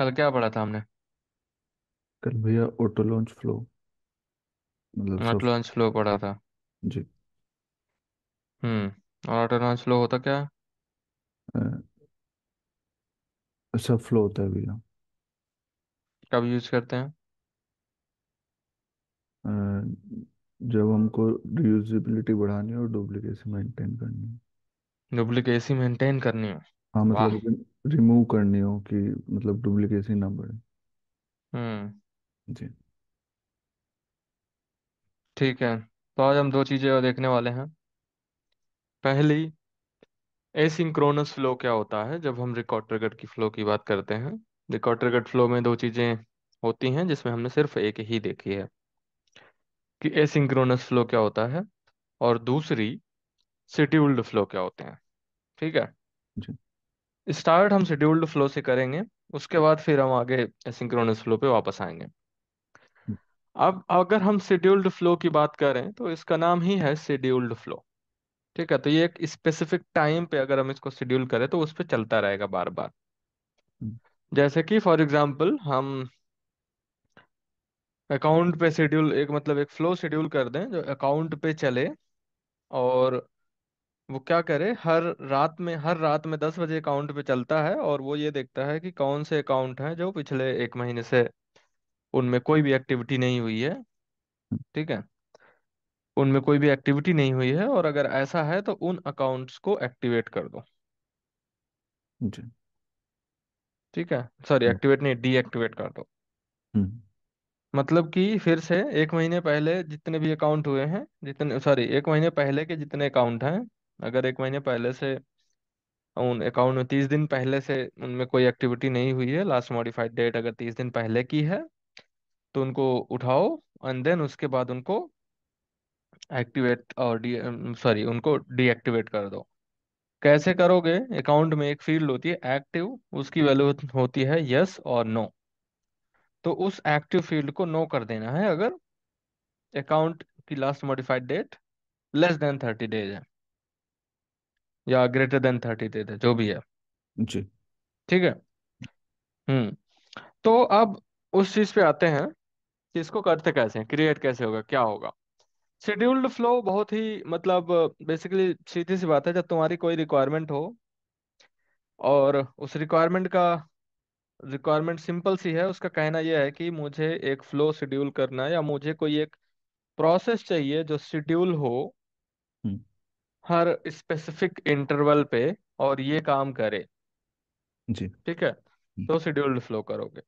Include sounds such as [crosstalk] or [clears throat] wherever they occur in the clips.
कल क्या पढ़ा था हमने कल भैया ऑटो लॉन्च फ्लो मतलब ऑटो सब लॉन्च फ्लो पढ़ा था जी हम्म और ऑटो लॉन्च फ्लो होता क्या सब फ्लो होता है भैया कब यूज करते हैं जब हमको रियूजेबिलिटी बढ़ानी हो और डुप्लीकेसी मेंटेन करनी है डुप्लीकेसी मेंटेन करनी हो हाँ मतलब वाह मतलब रिमूव करनी हो कि मतलब डुप्लीकेसी ना बढ़े हम्म जी ठीक है तो आज हम दो चीज़ें देखने वाले हैं पहली एसिंक्रोनस फ्लो क्या होता है जब हम रिकॉर्ड ट्रिगर्ड की फ्लो की बात करते हैं रिकॉर्ड ट्रिगर्ड फ्लो में दो चीज़ें होती हैं जिसमें हमने सिर्फ एक ही देखी है कि एसिंक्रोनस फ्लो क्या होता है और दूसरी शेड्यूल्ड फ्लो क्या होते हैं ठीक है जी स्टार्ट हम शेड्यूल्ड फ्लो से करेंगे उसके बाद फिर हम आगे सिंक्रोनस फ्लो पे वापस आएंगे अब अगर हम शेड्यूल्ड फ्लो की बात करें तो इसका नाम ही है शेड्यूल्ड फ्लो ठीक है तो ये एक स्पेसिफिक टाइम पे अगर हम इसको शेड्यूल करें तो उस पर चलता रहेगा बार बार हम्म। जैसे कि फॉर एग्जाम्पल हम अकाउंट पे शेड्यूल एक मतलब एक फ्लो शेड्यूल कर दें जो अकाउंट पे चले और वो क्या करे हर रात में हर रात में दस बजे अकाउंट पे चलता है और वो ये देखता है कि कौन से अकाउंट हैं जो पिछले एक महीने से उनमें कोई भी एक्टिविटी नहीं हुई है ठीक है उनमें कोई भी एक्टिविटी नहीं हुई है और अगर ऐसा है तो उन अकाउंट्स को एक्टिवेट कर दो ठीक है सॉरी हम्म। एक्टिवेट नहीं डीएक्टिवेट कर दो हम्म। मतलब कि फिर से एक महीने पहले जितने भी अकाउंट हुए हैं जितने सॉरी एक महीने पहले के जितने अकाउंट हैं अगर एक महीने पहले से उन अकाउंट में तीस दिन पहले से उनमें कोई एक्टिविटी नहीं हुई है लास्ट मॉडिफाइड डेट अगर तीस दिन पहले की है तो उनको उठाओ एंड देन उसके बाद उनको एक्टिवेट और डी सॉरी उनको डीएक्टिवेट कर दो कैसे करोगे अकाउंट में एक फील्ड होती है एक्टिव उसकी वैल्यू होती है यस और नो तो उस एक्टिव फील्ड को नो कर देना है अगर अकाउंट की last modified date less than thirty days है या ग्रेटर देन थर्टी दे दे जो भी है जी ठीक है हम्म तो अब उस चीज पे आते हैं कि इसको करते कैसे हैं क्रिएट कैसे होगा क्या होगा शेड्यूल्ड फ्लो बहुत ही मतलब बेसिकली सीधी सी बात है जब तुम्हारी कोई रिक्वायरमेंट हो और उस रिक्वायरमेंट का रिक्वायरमेंट सिंपल सी है उसका कहना यह है कि मुझे एक फ्लो शेड्यूल करना है या मुझे कोई एक प्रोसेस चाहिए जो शेड्यूल हो हर स्पेसिफिक इंटरवल पे और ये काम करे जी ठीक है हम्म। तो शेड्यूल्ड फ्लो करोगे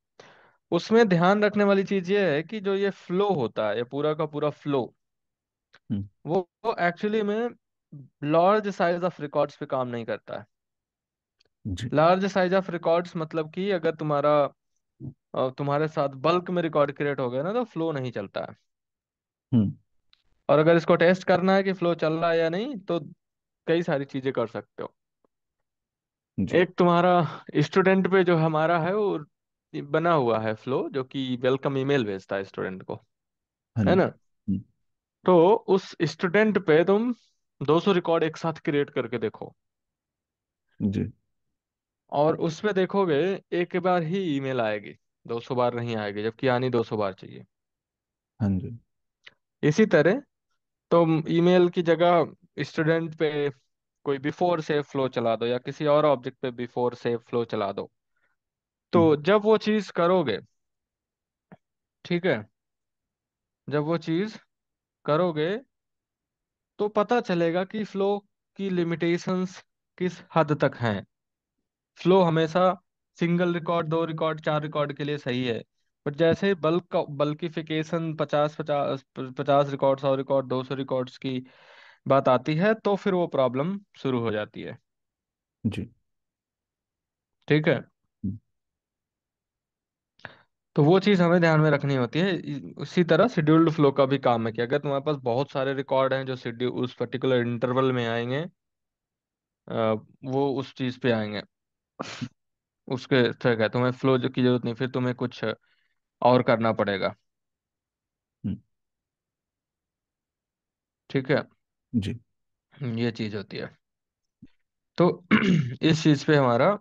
उसमें ध्यान रखने वाली चीज ये है कि जो ये फ्लो होता है ये पूरा का पूरा फ्लो हम्म। वो एक्चुअली में लार्ज साइज ऑफ रिकॉर्ड्स पे काम नहीं करता है लार्ज साइज ऑफ रिकॉर्ड्स मतलब कि अगर तुम्हारा तुम्हारे साथ बल्क में रिकॉर्ड क्रिएट हो गया ना तो फ्लो नहीं चलता है हम्म। और अगर इसको टेस्ट करना है कि फ्लो चल रहा है या नहीं तो कई सारी चीजें कर सकते हो एक तुम्हारा स्टूडेंट पे जो हमारा है वो बना हुआ है फ्लो जो कि वेलकम ईमेल भेजता है स्टूडेंट को हाँ है ना हम्म। तो उस स्टूडेंट पे तुम 200 रिकॉर्ड एक साथ क्रिएट करके देखो जी और उसमें देखोगे एक बार ही ईमेल आएगी 200 बार नहीं आएगी जबकि आनी 200 बार चाहिए हाँ जी इसी तरह तो ईमेल की जगह स्टूडेंट पे कोई बिफोर सेव फ्लो चला दो या किसी और ऑब्जेक्ट पे बिफोर सेव फ्लो चला दो तो हम्म। जब वो चीज करोगे ठीक है जब वो चीज करोगे तो पता चलेगा कि फ्लो की लिमिटेशंस किस हद तक हैं फ्लो हमेशा सिंगल रिकॉर्ड दो रिकॉर्ड चार रिकॉर्ड के लिए सही है बट जैसे बल्क का बल्किफिकेशन पचास पचास पचास रिकॉर्ड सौ रिकॉर्ड दो सौ रिकॉर्ड की बात आती है तो फिर वो प्रॉब्लम शुरू हो जाती है जी ठीक है हम्म। तो वो चीज़ हमें ध्यान में रखनी होती है उसी तरह शेड्यूल्ड फ्लो का भी काम है कि अगर तुम्हारे पास बहुत सारे रिकॉर्ड हैं जो शेड्यूल उस पर्टिकुलर इंटरवल में आएंगे वो उस चीज़ पे आएंगे [laughs] उसके क्या तुम्हें फ्लो की जरूरत नहीं फिर तुम्हें कुछ और करना पड़ेगा हम्म। ठीक है जी ये चीज होती है तो [clears throat] इस चीज पे हमारा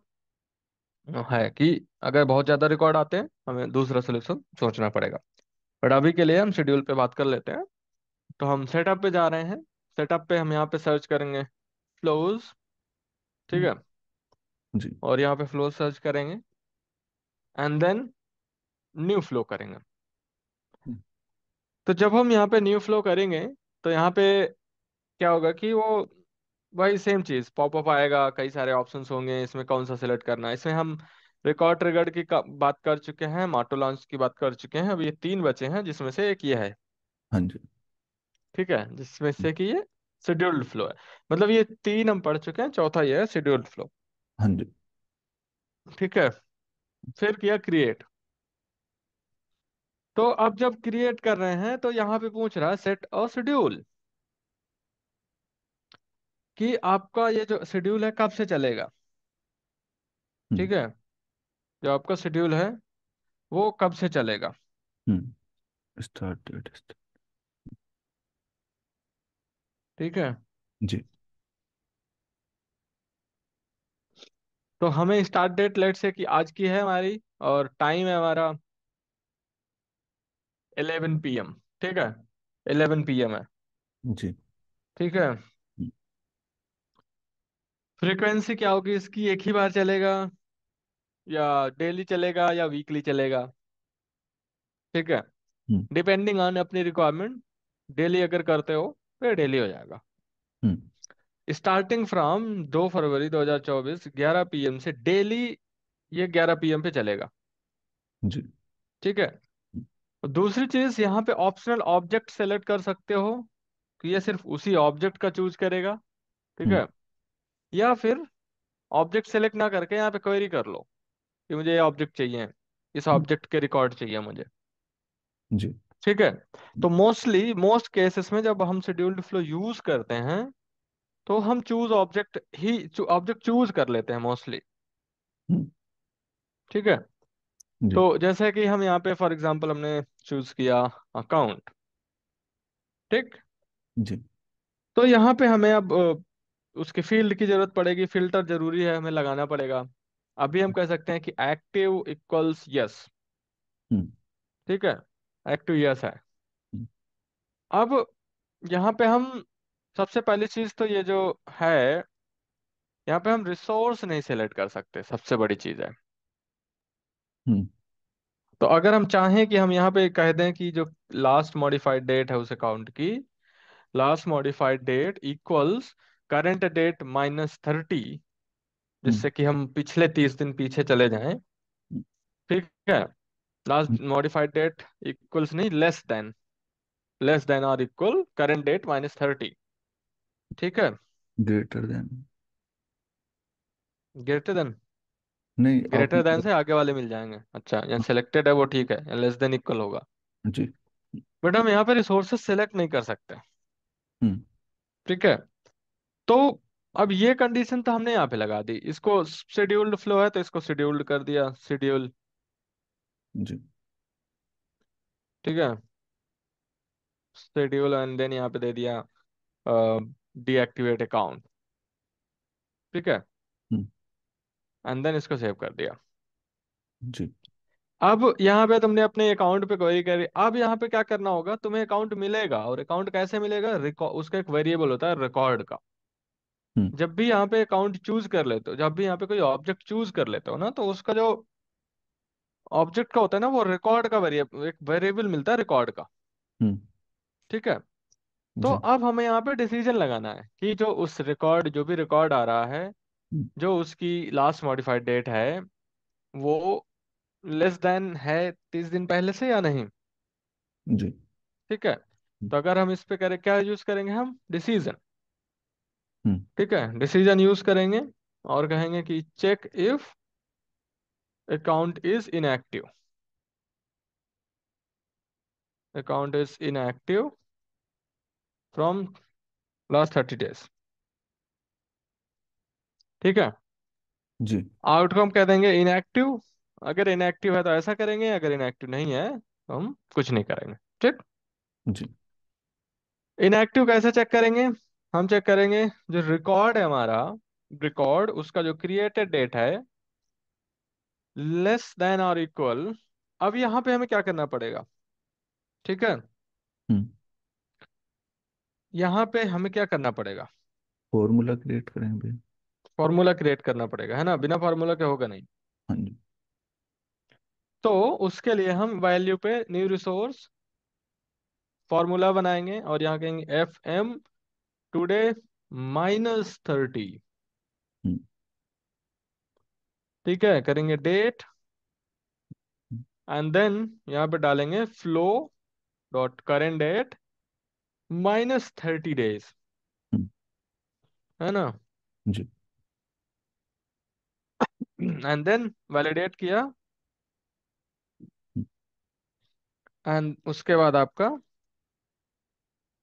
है कि अगर बहुत ज्यादा रिकॉर्ड आते हैं हमें दूसरा सोल्यूशन सोचना पड़ेगा बट अभी के लिए हम शेड्यूल पे बात कर लेते हैं तो हम सेटअप पे जा रहे हैं सेटअप पे हम यहाँ पे सर्च करेंगे फ्लोज ठीक है हम्म। जी और यहाँ पे फ्लोज सर्च करेंगे एंड देन न्यू फ्लो करेंगे हम्म। तो जब हम यहाँ पे न्यू फ्लो करेंगे तो यहाँ पे क्या होगा कि वो वही सेम चीज पॉपअप आएगा कई सारे ऑप्शंस होंगे इसमें कौन सा सिलेक्ट करना है इसमें हम रिकॉर्ड ट्रिगर्ड की बात कर चुके हैं माटो लॉन्च की बात कर चुके हैं अब ये तीन बचे हैं जिसमें से एक ये है हाँ जी ठीक है जिसमें से हम्म। कि ये शेड्यूल्ड फ्लो है मतलब ये तीन हम पढ़ चुके हैं चौथा ये है शेड्यूल्ड फ्लो हाँ जी ठीक है फिर किया क्रिएट तो अब जब क्रिएट कर रहे हैं तो यहाँ पे पूछ रहा है सेट और शेड्यूल कि आपका ये जो शेड्यूल है कब से चलेगा हम्म। ठीक है जो आपका शेड्यूल है वो कब से चलेगा स्टार्ट हम्म। डेट ठीक है जी तो हमें स्टार्ट डेट लेट से कि आज की है हमारी और टाइम है हमारा इलेवन पी एम ठीक है इलेवन पी एम है जी ठीक है हम्म। फ्रीक्वेंसी क्या होगी इसकी एक ही बार चलेगा या डेली चलेगा या वीकली चलेगा ठीक है हम्म। डिपेंडिंग ऑन अपनी रिक्वायरमेंट डेली अगर करते हो तो डेली हो जाएगा हम्म। स्टार्टिंग फ्रॉम दो फरवरी 2024 11 पीएम से डेली ये 11 पीएम पे चलेगा जी ठीक है दूसरी चीज यहाँ पे ऑप्शनल ऑब्जेक्ट सेलेक्ट कर सकते हो कि ये सिर्फ उसी ऑब्जेक्ट का चूज करेगा ठीक हम्म। है या फिर ऑब्जेक्ट सेलेक्ट ना करके यहाँ पे क्वेरी कर लो कि मुझे ये ऑब्जेक्ट चाहिए इस ऑब्जेक्ट हम्म। के रिकॉर्ड चाहिए मुझे जी ठीक है तो मोस्टली मोस्ट केसेस में जब हम शेड्यूल्ड फ्लो यूज करते हैं तो हम चूज ऑब्जेक्ट ही ऑब्जेक्ट चूज कर लेते हैं मोस्टली हम्म। ठीक है तो जैसे कि हम यहाँ पे फॉर एग्जांपल हमने चूज किया अकाउंट ठीक जी तो यहाँ पे हमें अब उसके फील्ड की जरूरत पड़ेगी फिल्टर जरूरी है हमें लगाना पड़ेगा अभी हम कह सकते हैं कि एक्टिव इक्वल्स यस ठीक है एक्टिव यस है हम्म। अब यहाँ पे हम सबसे पहली चीज तो ये जो है यहाँ पे हम रिसोर्स नहीं सेलेक्ट कर सकते सबसे बड़ी चीज है हम्म। तो अगर हम चाहें कि हम यहाँ पे कह दें कि जो लास्ट मॉडिफाइड डेट है उस अकाउंट की last modified date equals current date minus thirty जिससे कि हम पिछले तीस दिन पीछे चले जाएं हम्म। ठीक है लास्ट मॉडिफाइड डेट इक्वल्स नहीं लेस देन लेस देन और equal current date minus thirty ठीक है ग्रेटर देन ग्रेटर देन नहीं ग्रेटर आपने देन तो से आगे वाले मिल जाएंगे अच्छा यहाँ सिलेक्टेड है वो ठीक है लेस देन इक्वल होगा जी बट हम यहाँ पे रिसोर्सेस सिलेक्ट नहीं कर सकते हम्म। ठीक है तो अब ये कंडीशन तो हमने यहाँ पे लगा दी इसको शेड्यूल्ड फ्लो है तो इसको शेड्यूल्ड कर दिया शेड्यूल जी ठीक है शेड्यूल एंड देन यहाँ पे दे दिया डीएक्टिवेट अकाउंट ठीक है एंड देन इसको सेव कर दिया जी अब यहाँ पे तुमने अपने अकाउंट पे क्वेरी करी अब यहाँ पे क्या करना होगा तुम्हें अकाउंट मिलेगा और अकाउंट कैसे मिलेगा उसका एक वेरिएबल होता है रिकॉर्ड का हम्म। जब भी यहाँ पे अकाउंट चूज कर लेते हो जब भी यहाँ पे कोई ऑब्जेक्ट चूज कर लेते हो ना तो उसका जो ऑब्जेक्ट का होता है ना वो रिकॉर्ड का वेरिएबल एक वेरिएबल मिलता है रिकॉर्ड का हम्म। ठीक है तो अब हमें यहाँ पे डिसीजन लगाना है कि जो उस रिकॉर्ड जो भी रिकॉर्ड आ रहा है जो उसकी लास्ट मॉडिफाइड डेट है वो लेस देन है तीस दिन पहले से या नहीं जी ठीक है तो अगर हम इस पे करें क्या यूज करेंगे हम डिसीजन हम्म। ठीक है डिसीजन यूज करेंगे और कहेंगे कि check if account is inactive account is inactive from last thirty days ठीक है जी आउटकम कह देंगे इनएक्टिव अगर इनएक्टिव है तो ऐसा करेंगे अगर इनएक्टिव नहीं है तो हम कुछ नहीं करेंगे ठीक जी इनएक्टिव कैसे चेक करेंगे हम चेक करेंगे जो रिकॉर्ड है हमारा रिकॉर्ड उसका जो क्रिएटेड डेट है लेस देन और इक्वल अब यहाँ पे हमें क्या करना पड़ेगा ठीक है हम्म। यहाँ पे हमें क्या करना पड़ेगा फॉर्मूला क्रिएट करेंगे फॉर्मूला क्रिएट करना पड़ेगा है ना बिना फॉर्मूला के होगा नहीं हाँ तो उसके लिए हम वैल्यू पे न्यू रिसोर्स फॉर्मूला बनाएंगे और यहाँ कहेंगे F M today minus thirty ठीक है करेंगे डेट एंड देन यहाँ पे डालेंगे flow dot current date minus thirty days है ना जी एंड देन वैलिडेट किया एंड उसके बाद आपका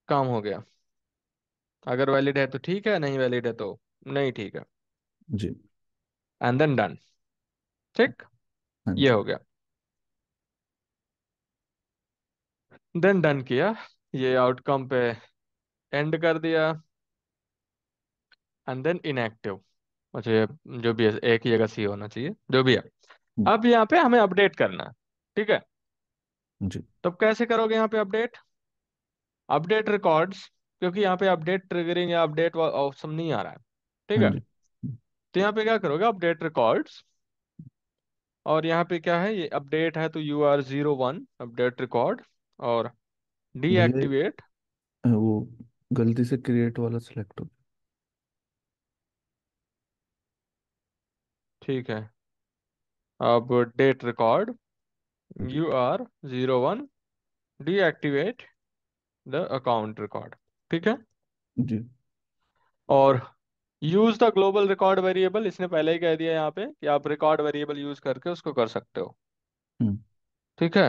काम हो गया अगर वैलिड है तो ठीक है नहीं वैलिड है तो नहीं ठीक है जी एंड देन डन ठीक हाँ ये हो गया देन डन किया ये आउटकम पे एंड कर दिया एंड देन इनएक्टिव अच्छा ये जो भी है एक ही जगह सी होना चाहिए जो भी है अब यहाँ पे हमें अपडेट करना है ठीक है जी तो कैसे करोगे यहाँ पे अपडेट अपडेट रिकॉर्ड्स क्योंकि यहाँ पे अपडेट ट्रिगरिंग या अपडेट ऑप्शन नहीं आ रहा है ठीक हाँ है तो यहाँ पे क्या करोगे अपडेट रिकॉर्ड्स और यहाँ पे क्या है ये अपडेट है तो U R zero one update record और डीएक्टिवेट वो गलती से क्रिएट वाला सिलेक्ट हो ठीक है अब date record U R zero one deactivate the account record ठीक है जी और use the global record variable इसने पहले ही कह दिया यहाँ पे कि आप रिकॉर्ड वेरिएबल यूज करके उसको कर सकते हो हम्म। ठीक है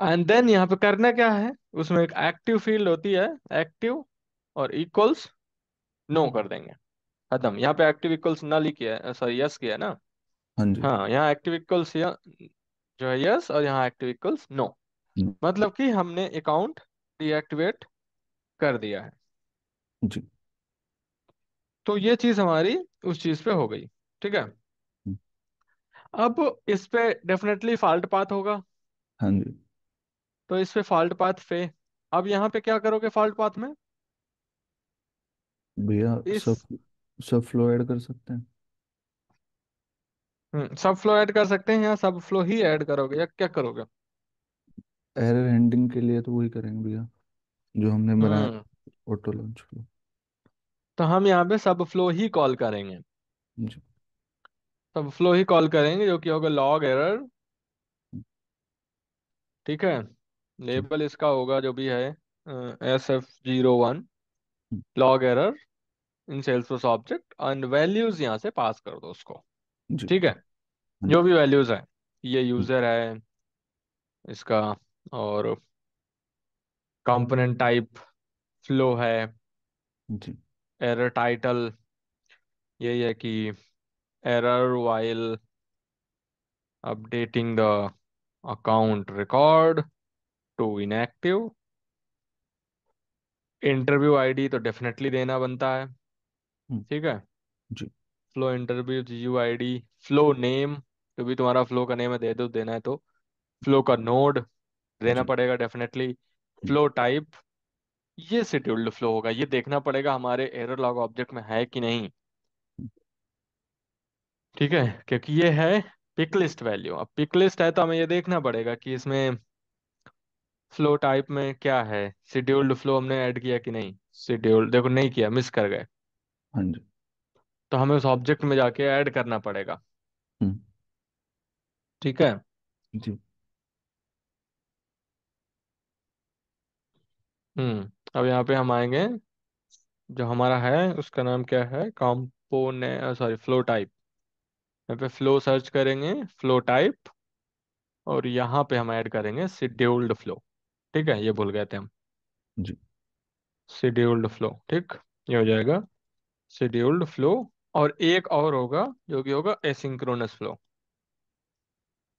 एंड देन यहाँ पे करना क्या है उसमें एक एक्टिव फील्ड होती है एक्टिव और इक्वल्स नो कर देंगे खत्म यहाँ पे एक्टिव इक्वल्स नल ही किया है सॉरी यस किया ना हाँ जी हाँ यहाँ एक्टिव इक्वल्स जो है यस और यहाँ एक्टिव इक्वल्स नो मतलब कि हमने अकाउंट डीएक्टिवेट कर दिया है जी तो ये चीज हमारी उस चीज पे हो गई ठीक है हम्म। अब इस पे डेफिनेटली फॉल्ट पाथ होगा हाँ जी तो इस पे फॉल्ट पाथ फे अब यहाँ पे क्या करोगे फॉल्ट पाथ में भैया इस सब सब फ्लो ऐड कर सकते हैं हम्म सब फ्लो ऐड कर सकते हैं या सब फ्लो ही ऐड करोगे या क्या करोगे एरर हैंडलिंग के लिए तो वही करेंगे भैया जो हमने बनाया ऑटो लॉन्च फ्लो तो हम यहाँ पे सब फ्लो ही कॉल करेंगे जी सब फ्लो ही कॉल करेंगे जो कि होगा लॉग एरर ठीक है लेबल इसका होगा जो भी है S F zero one log error in sales object and values यहाँ से पास कर दो उसको ठीक है हाँ जो भी वैल्यूज है ये यूजर हम्म। है इसका और कंपोनेंट टाइप फ्लो है एरर टाइटल यही है कि error while updating the account record to inactive interview ID तो डेफिनेटली देना बनता है हम्म। ठीक है जी flow interview U I D flow name जो भी तुम्हारा फ्लो का नेम है दे दो देना है तो फ्लो का नोड देना पड़ेगा डेफिनेटली फ्लो टाइप ये शेड्यूल्ड फ्लो होगा ये देखना पड़ेगा हमारे एरर लॉग ऑब्जेक्ट में है कि नहीं ठीक है क्योंकि ये है पिक लिस्ट वैल्यू अब पिक लिस्ट है तो हमें ये देखना पड़ेगा कि इसमें फ्लो टाइप में क्या है शेड्यूल्ड फ्लो हमने ऐड किया कि नहीं शेड्यूल्ड देखो नहीं किया मिस कर गए हाँ जी तो हमें उस ऑब्जेक्ट में जाके ऐड करना पड़ेगा हम्म। ठीक है जी हम्म अब यहाँ पे हम आएंगे जो हमारा है उसका नाम क्या है कॉम्पोने सॉरी फ्लो टाइप यहाँ पे फ्लो सर्च करेंगे फ्लो टाइप और यहाँ पे हम ऐड करेंगे शेड्यूल्ड फ्लो ठीक है ये भूल गए थे हम जी शेड्यूल्ड फ्लो ठीक ये हो जाएगा शेड्यूल्ड फ्लो और एक और होगा जो कि होगा एसिंक्रोनस फ्लो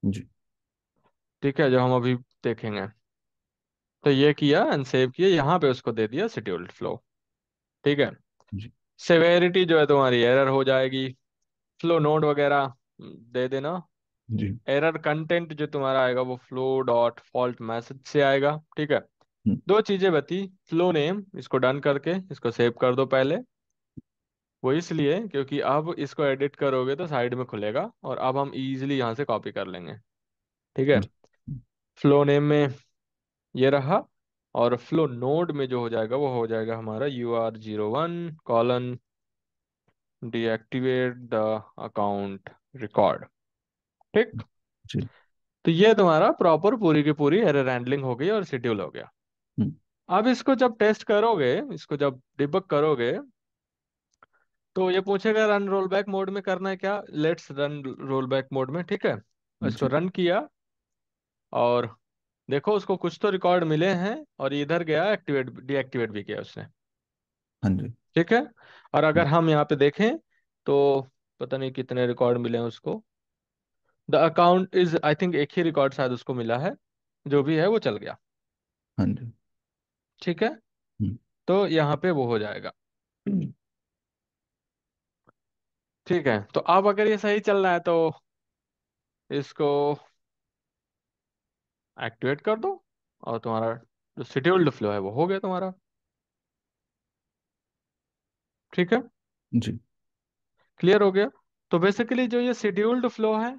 जी ठीक है जो हम अभी देखेंगे तो ये किया एंड सेव किया यहाँ पे उसको दे दिया शेड्यूल्ड फ्लो ठीक है सेवेरिटी जो है तुम्हारी एरर हो जाएगी फ्लो नोड वगैरह दे देना जी एरर कंटेंट जो तुम्हारा आएगा वो फ्लो डॉट फॉल्ट मैसेज से आएगा ठीक है हम्म। दो चीजें बती फ्लो नेम इसको डन करके इसको सेव कर दो पहले वो इसलिए क्योंकि अब इसको एडिट करोगे तो साइड में खुलेगा और अब हम इजीली यहाँ से कॉपी कर लेंगे ठीक है फ्लो नेम में ये रहा और फ्लो नोड में जो हो जाएगा वो हो जाएगा हमारा U R zero one colon deactivate the account record ठीक तो ये तुम्हारा प्रॉपर पूरी की पूरी एरर हैंडलिंग हो गई और शेड्यूल हो गया हम्म। अब इसको जब टेस्ट करोगे इसको जब डिबक करोगे तो ये पूछेगा रन रोल बैक मोड में करना है क्या let's run roll back mode में ठीक है इसको रन किया और देखो उसको कुछ तो रिकॉर्ड मिले हैं और इधर गया एक्टिवेट डीएक्टिवेट भी किया उसने हाँ ठीक है और अगर हम यहाँ पे देखें तो पता नहीं कितने रिकॉर्ड मिले हैं उसको the account is I think एक ही रिकॉर्ड शायद उसको मिला है जो भी है वो चल गया हाँ ठीक है हम्म। तो यहाँ पे वो हो जाएगा हम्म। ठीक है तो अब अगर ये सही चल रहा है तो इसको एक्टिवेट कर दो और तुम्हारा जो शेड्यूल्ड फ्लो है वो हो गया तुम्हारा ठीक है जी क्लियर हो गया तो बेसिकली जो ये शेड्यूल्ड फ्लो है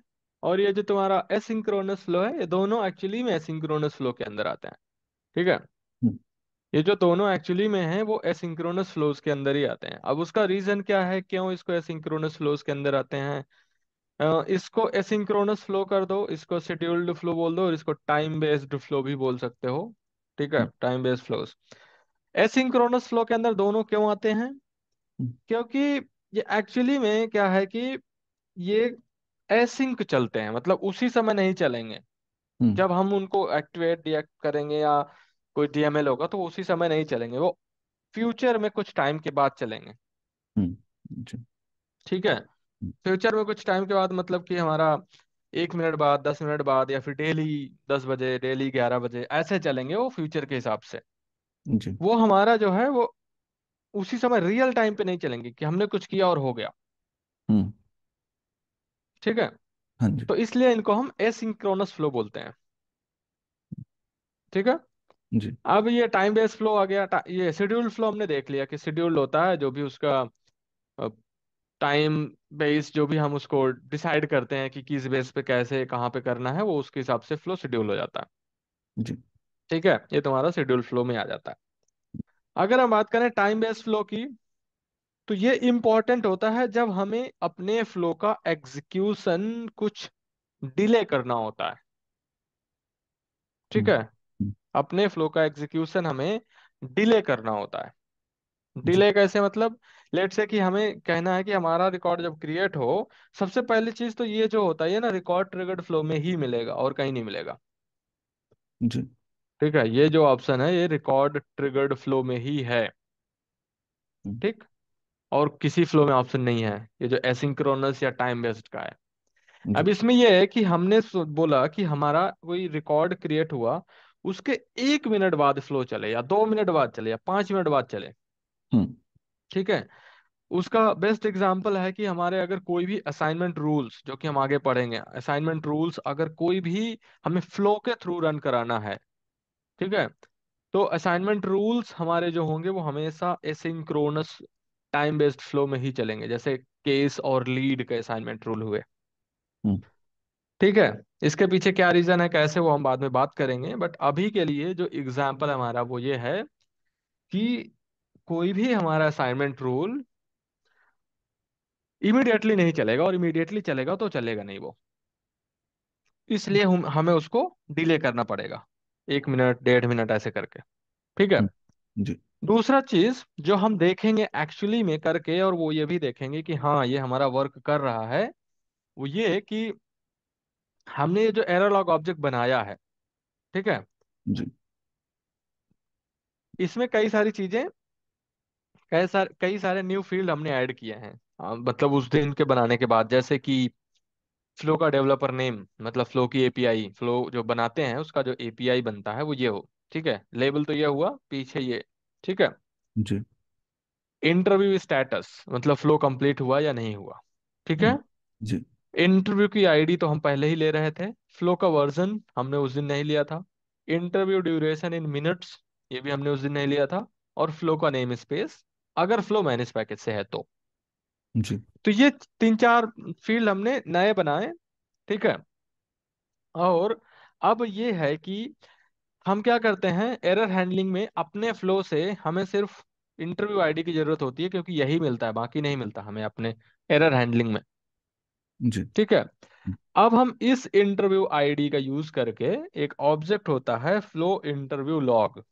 और ये जो तुम्हारा एसिंक्रोनस फ्लो है ये दोनों एक्चुअली में एसिंक्रोनस फ्लो के अंदर आते हैं ठीक है ये जो दोनों एक्चुअली में हैं वो एसिंक्रोनस फ्लोज के अंदर ही आते हैं अब उसका रीजन क्या है क्यों इसको एसिंक्रोनस फ्लोज के अंदर आते हैं इसको एसिंक्रोनस फ्लो कर दो इसको शेड्यूल्ड फ्लो बोल दो और इसको टाइम बेस्ड फ्लो भी बोल सकते हो ठीक है time based flows asynchronous flow के अंदर दोनों क्यों आते हैं हम्म। क्योंकि ये एक्चुअली में क्या है कि ये एसिंक चलते हैं मतलब उसी समय नहीं चलेंगे हम्म। जब हम उनको एक्टिवेट डिएक्ट करेंगे या कोई डीएमएल होगा तो उसी समय नहीं चलेंगे वो फ्यूचर में कुछ टाइम के बाद चलेंगे हम्म, ठीक है हम्म। फ्यूचर में कुछ टाइम के बाद मतलब कि हमारा एक मिनट बाद दस मिनट बाद या फिर डेली दस बजे डेली ग्यारह बजे ऐसे चलेंगे वो फ्यूचर के हिसाब से जी वो हमारा जो है वो उसी समय रियल टाइम पे नहीं चलेंगे कि हमने कुछ किया और हो गया हम्म। ठीक है हाँ जी तो इसलिए इनको हम एसिंक्रोनस फ्लो बोलते हैं ठीक है जी अब ये टाइम बेस्ड फ्लो आ गया ये शेड्यूल फ्लो हमने देख लिया कि शेड्यूल होता है जो भी उसका टाइम बेस जो भी हम उसको डिसाइड करते हैं कि किस बेस पे कैसे कहाँ पे करना है वो उसके हिसाब से फ्लो शेड्यूल हो जाता है जी ठीक है ये तुम्हारा शेड्यूल फ्लो में आ जाता है अगर हम बात करें टाइम बेस्ड फ्लो की तो ये इम्पॉर्टेंट होता है जब हमें अपने फ्लो का एग्जीक्यूशन कुछ डिले करना होता है ठीक हम्म। है अपने फ्लो का एग्जीक्यूशन हमें डिले करना होता है डिले कैसे मतलब लेट से कि हमें कहना है कि हमारा रिकॉर्ड जब क्रिएट हो सबसे पहली चीज तो ये जो होता है ना रिकॉर्ड ट्रिगर्ड फ्लो में ही मिलेगा और कहीं नहीं मिलेगा ठीक है ये जो ऑप्शन है ये रिकॉर्ड ट्रिगर्ड फ्लो में ही है हम्म। ठीक और किसी फ्लो में ऑप्शन नहीं है ये जो एसिंक्रोनस या टाइम वेस्ट का है अब इसमें यह है कि हमने बोला कि हमारा कोई रिकॉर्ड क्रिएट हुआ उसके एक मिनट बाद फ्लो चले या दो मिनट बाद चले या पांच मिनट बाद चले हम्म। ठीक है उसका बेस्ट एग्जाम्पल है कि हमारे अगर कोई भी असाइनमेंट रूल्स जो कि हम आगे पढ़ेंगे असाइनमेंट रूल्स अगर कोई भी हमें फ्लो के थ्रू रन कराना है ठीक है तो असाइनमेंट रूल्स हमारे जो होंगे वो हमेशा एसिंक्रोनस टाइम बेस्ड फ्लो में ही चलेंगे जैसे केस और लीड के असाइनमेंट रूल हुए हम्म। ठीक है इसके पीछे क्या रीजन है कैसे वो हम बाद में बात करेंगे बट अभी के लिए जो एग्जाम्पल हमारा वो ये है कि कोई भी हमारा असाइनमेंट रूल इमीडिएटली नहीं चलेगा और इमीडिएटली चलेगा तो चलेगा नहीं वो इसलिए हम हमें उसको डिले करना पड़ेगा एक मिनट डेढ़ मिनट ऐसे करके ठीक है जी दूसरा चीज जो हम देखेंगे एक्चुअली में करके और वो ये भी देखेंगे कि हाँ ये हमारा वर्क कर रहा है वो ये कि हमने ये जो एरर लॉग ऑब्जेक्ट बनाया है ठीक है जी इसमें कई सारी चीजें कई सारे कई सारे न्यू फील्ड हमने ऐड किए हैं मतलब उस दिन के बनाने के बाद जैसे कि फ्लो का डेवलपर नेम मतलब फ्लो की एपीआई फ्लो जो बनाते हैं उसका जो एपीआई बनता है वो ये हो ठीक है लेबल तो ये हुआ पीछे ये ठीक है जी इंटरव्यू स्टेटस मतलब फ्लो कंप्लीट हुआ या नहीं हुआ ठीक है जी इंटरव्यू की आईडी तो हम पहले ही ले रहे थे फ्लो का वर्जन हमने उस दिन नहीं लिया था इंटरव्यू ड्यूरेशन इन मिनट्स ये भी हमने उस दिन नहीं लिया था और फ्लो का नेम स्पेस अगर फ्लो मैनेज पैकेज से है तो जी तो ये तीन चार फील्ड हमने नए बनाए ठीक है और अब ये है कि हम क्या करते हैं एरर हैंडलिंग में अपने फ्लो से हमें सिर्फ इंटरव्यू आईडी की जरूरत होती है क्योंकि यही मिलता है बाकी नहीं मिलता हमें अपने एरर हैंडलिंग में जी ठीक है हम्म। अब हम इस इंटरव्यू आईडी का यूज करके एक ऑब्जेक्ट होता है फ्लो इंटरव्यू लॉग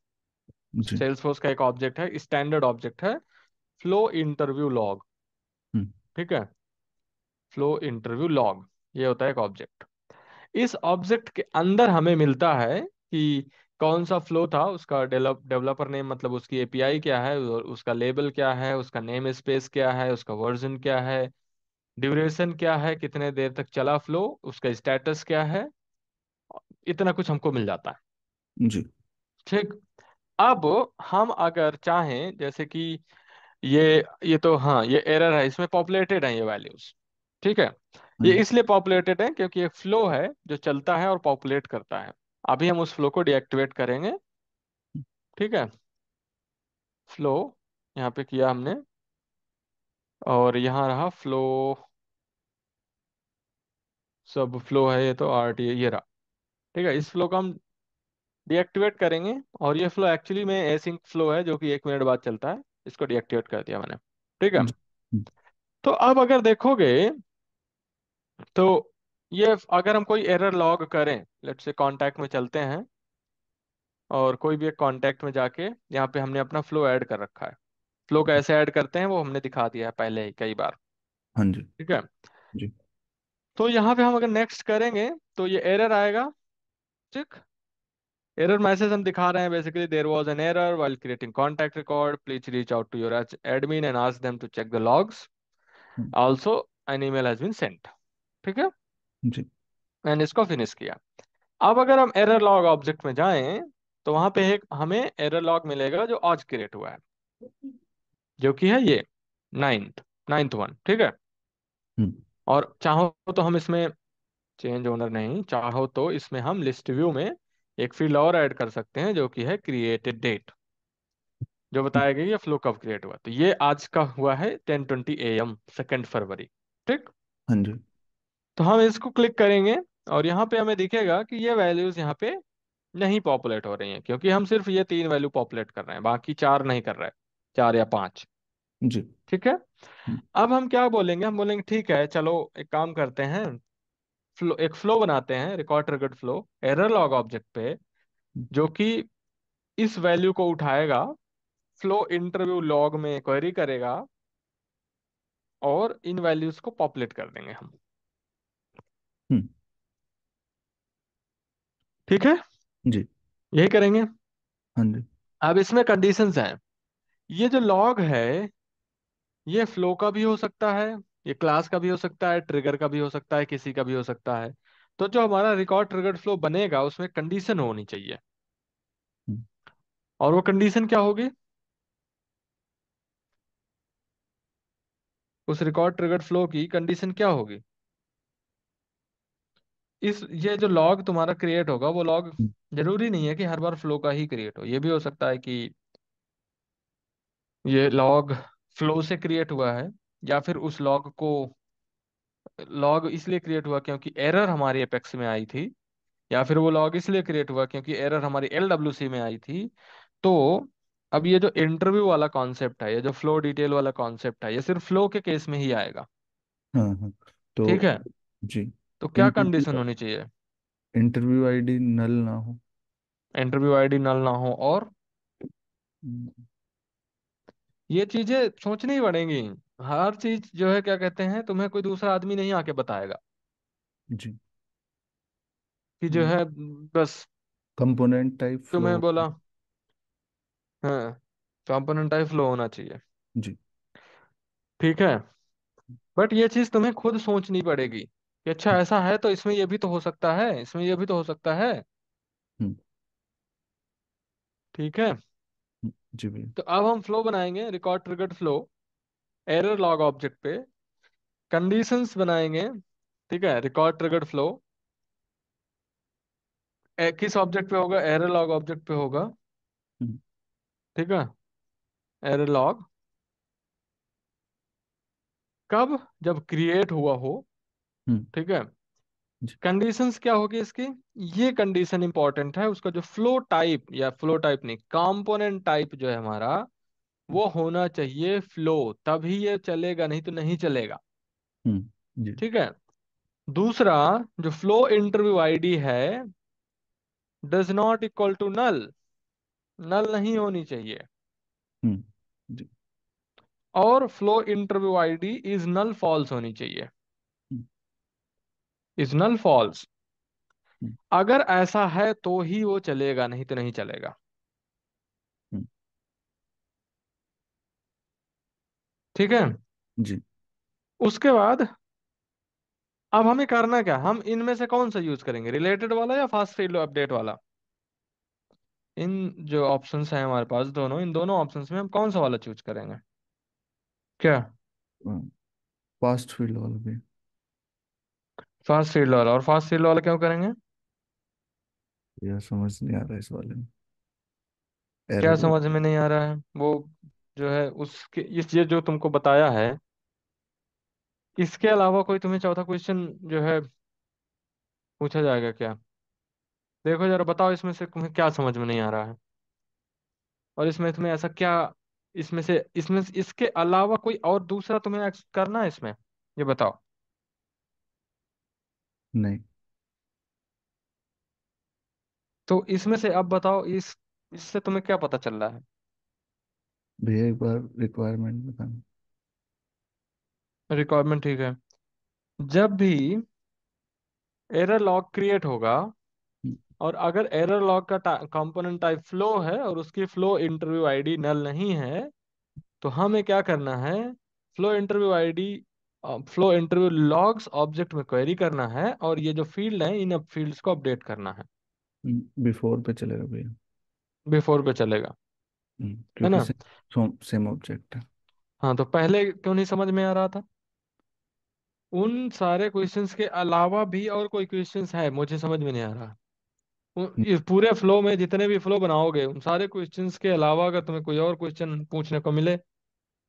सेल्सफोर्स का एक ऑब्जेक्ट है स्टैंडर्ड ऑब्जेक्ट है फ्लो इंटरव्यू लॉग ठीक है फ्लो इंटरव्यू लॉग ये होता है एक ऑब्जेक्ट इस ऑब्जेक्ट के अंदर हमें मिलता है कि कौन सा फ्लो था उसका डेवलप डेवलपर नेम मतलब उसकी एपीआई क्या है उसका लेबल क्या है उसका नेम स्पेस क्या है उसका वर्जन क्या है ड्यूरेशन क्या है कितने देर तक चला फ्लो उसका स्टेटस क्या है इतना कुछ हमको मिल जाता है जी ठीक अब हम अगर चाहें जैसे कि ये ये तो हाँ ये एरर है इसमें पॉपुलेटेड है ये वैल्यूज ठीक है ये इसलिए पॉपुलेटेड है क्योंकि ये फ्लो है जो चलता है और पॉपुलेट करता है अभी हम उस फ्लो को डिएक्टिवेट करेंगे ठीक है फ्लो यहाँ पे किया हमने और यहाँ रहा फ्लो सब फ्लो है ये तो आर टी ये रहा ठीक है इस फ्लो को हम डीएक्टिवेट करेंगे और ये फ्लो एक्चुअली में एसिंक फ्लो है जो कि एक मिनट बाद चलता है इसको डीएक्टिवेट कर दिया मैंने ठीक है तो अब अगर देखोगे तो ये अगर हम कोई एरर लॉग करें लेट से कॉन्टैक्ट में चलते हैं और कोई भी एक कॉन्टैक्ट में जाके यहाँ पे हमने अपना फ्लो ऐड कर रखा है फ्लो कैसे ऐड करते हैं वो हमने दिखा दिया है पहले ही कई बार हाँ जी ठीक है जी तो यहाँ पे हम अगर नेक्स्ट करेंगे तो ये एरर आएगा ठीक एरर मैसेज हम दिखा रहे हैं basically there was an error while creating contact record please reach out to your admin and ask them to check the logs also an email has been sent ठीक है जी मैंने इसको फिनिश किया अब अगर हम एरर लॉग ऑब्जेक्ट में जाएं तो वहां पे एक हमें एरर लॉग मिलेगा जो आज क्रिएट हुआ है जो कि है ये नाइन्थ नाइन्थ वन ठीक है हम्म। और चाहो तो हम इसमें चेंज ओनर नहीं चाहो तो इसमें हम लिस्ट व्यू में एक फील्ड और ऐड कर सकते हैं जो कि है क्रिएटेड डेट जो हम्म। बताया गया ये फ्लो कब क्रिएट हुआ तो ये आज का हुआ है ten twenty A M second फरवरी ठीक हाँ तो हम इसको क्लिक करेंगे और यहाँ पे हमें दिखेगा कि ये वैल्यूज यहाँ पे नहीं पॉपुलेट हो रही हैं क्योंकि हम सिर्फ ये तीन वैल्यू पॉपुलेट कर रहे हैं बाकी चार नहीं कर रहे चार या पांच जी ठीक है हम्म। अब हम क्या बोलेंगे हम बोलेंगे ठीक है चलो एक काम करते हैं फ्लो एक फ्लो बनाते हैं record triggered flow error log object पे हम्म। जो कि इस वैल्यू को उठाएगा फ्लो इंटरव्यू लॉग में क्वेरी करेगा और इन वैल्यूज को पॉपुलेट कर देंगे हम हम्म। ठीक है जी यही करेंगे हाँ जी अब इसमें कंडीशंस हैं ये जो लॉग है ये फ्लो का भी हो सकता है ये क्लास का भी हो सकता है ट्रिगर का भी हो सकता है किसी का भी हो सकता है तो जो हमारा रिकॉर्ड ट्रिगर फ्लो बनेगा उसमें कंडीशन होनी चाहिए और वो कंडीशन क्या होगी उस रिकॉर्ड ट्रिगर्ड फ्लो की कंडीशन क्या होगी इस ये जो लॉग तुम्हारा क्रिएट होगा वो लॉग जरूरी नहीं है कि हर बार फ्लो का ही क्रिएट हो ये भी हो सकता है कि ये लॉग फ्लो से क्रिएट हुआ है या फिर उस लॉग को लॉग इसलिए क्रिएट हुआ क्योंकि एरर हमारे अपेक्स में आई थी या फिर वो लॉग इसलिए क्रिएट हुआ क्योंकि एरर हमारी एल में आई थी तो अब ये जो इंटरव्यू वाला कॉन्सेप्ट है ये जो फ्लो डिटेल वाला कॉन्सेप्ट है ये सिर्फ फ्लो के केस में ही आएगा हाँ, हाँ तो ठीक है जी तो क्या कंडीशन होनी चाहिए इंटरव्यू आईडी नल ना हो इंटरव्यू आईडी नल ना हो और hmm. ये चीजें सोचनी पड़ेंगी हर चीज जो है क्या कहते हैं तुम्हें कोई दूसरा आदमी नहीं आके बताएगा जी कि जो हम्म। है बस कंपोनेंट टाइप फ्लो तुम्हें बोला हाँ कंपोनेंट टाइप फ्लो होना चाहिए जी ठीक है बट ये चीज तुम्हें खुद सोचनी पड़ेगी कि अच्छा हम्म। ऐसा है तो इसमें ये भी तो हो सकता है इसमें ये भी तो हो सकता है हम्म। ठीक है जी तो अब हम फ्लो बनाएंगे record triggered flow error log object पे कंडीशंस बनाएंगे ठीक है रिकॉर्ड ट्रिगर्ड फ्लो किस ऑब्जेक्ट पे होगा एरर लॉग ऑब्जेक्ट पे होगा हम्म। ठीक है एरर लॉग कब जब क्रिएट हुआ हो हम्म। ठीक है कंडीशन क्या होगी इसकी ये कंडीशन इंपॉर्टेंट है उसका जो फ्लो टाइप या फ्लो टाइप नहीं कॉम्पोनेंट टाइप जो है हमारा वो होना चाहिए फ्लो तभी ये चलेगा नहीं तो नहीं चलेगा हम्म, ठीक है दूसरा जो फ्लो इंटरव्यू आईडी है does not equal to null null नहीं होनी चाहिए हम्म, और flow interview ID is null false होनी चाहिए इज नल फॉल्स अगर ऐसा है तो ही वो चलेगा नहीं तो नहीं चलेगा hmm. ठीक है जी उसके बाद अब हमें करना क्या हम इनमें से कौन सा यूज करेंगे रिलेटेड वाला या फास्ट फील्ड अपडेट वाला इन जो ऑप्शंस हैं हमारे पास दोनों इन दोनों ऑप्शंस में हम कौन सा वाला चूज करेंगे क्या फास्ट hmm. फील्ड वाला भी फास्ट फील्ड वाला और फास्ट फील्ड वाला क्यों करेंगे यार समझ नहीं आ रहा इस वाले में क्या एरर समझ में नहीं आ रहा है वो जो है उसके इस ये जो तुमको बताया है इसके अलावा कोई तुम्हें चौथा क्वेश्चन जो है पूछा जाएगा क्या देखो जरा बताओ इसमें से तुम्हें क्या समझ में नहीं आ रहा है और इसमें तुम्हें ऐसा क्या इसमें से इसमें इसके अलावा कोई और दूसरा तुम्हें करना है इसमें ये बताओ नहीं तो इसमें से अब बताओ इस इससे तुम्हें क्या पता चल रहा है भैया एक बार रिक्वायरमेंट बताना रिक्वायरमेंट ठीक है जब भी एरर लॉग क्रिएट होगा हम्म। और अगर एरर लॉग का कंपोनेंट टाइप फ्लो है और उसकी फ्लो इंटरव्यू आईडी नल नहीं है तो हमें क्या करना है flow interview ID flow interview logs object में क्वेरी करना है और ये जो फील्ड है इन फील्ड्स को अपडेट करना है बिफोर hmm, पे चलेगा भैया बिफोर पे चलेगा hmm, है ना सेम ऑब्जेक्ट है हाँ तो पहले क्यों नहीं समझ में आ रहा था उन सारे क्वेश्चंस के अलावा भी और कोई क्वेश्चंस है मुझे समझ में नहीं आ रहा hmm. इस पूरे फ्लो में जितने भी फ्लो बनाओगे उन सारे क्वेश्चंस के अलावा अगर तुम्हें कोई और क्वेश्चन पूछने को मिले